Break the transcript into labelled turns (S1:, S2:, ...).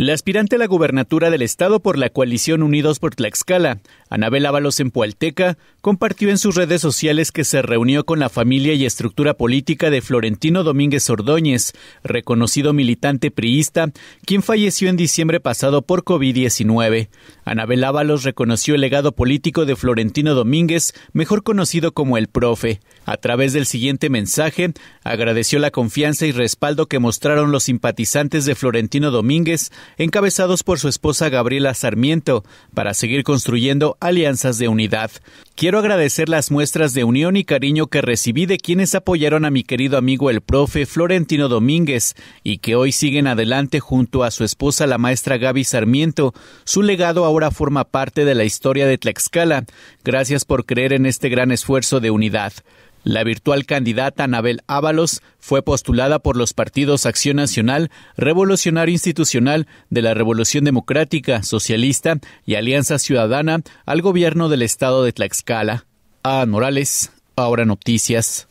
S1: La aspirante a la gubernatura del estado por la coalición Unidos por Tlaxcala, Anabel Ábalos en Pualteca, compartió en sus redes sociales que se reunió con la familia y estructura política de Florentino Domínguez Ordóñez, reconocido militante priista, quien falleció en diciembre pasado por COVID-19. Anabel Ábalos reconoció el legado político de Florentino Domínguez, mejor conocido como el profe. A través del siguiente mensaje, agradeció la confianza y respaldo que mostraron los simpatizantes de Florentino Domínguez encabezados por su esposa Gabriela Sarmiento, para seguir construyendo alianzas de unidad. Quiero agradecer las muestras de unión y cariño que recibí de quienes apoyaron a mi querido amigo el profe Florentino Domínguez y que hoy siguen adelante junto a su esposa la maestra Gaby Sarmiento. Su legado ahora forma parte de la historia de Tlaxcala. Gracias por creer en este gran esfuerzo de unidad. La virtual candidata Anabel Ábalos fue postulada por los partidos Acción Nacional, Revolucionario Institucional, de la Revolución Democrática, Socialista y Alianza Ciudadana al gobierno del estado de Tlaxcala. A. Morales, ahora noticias.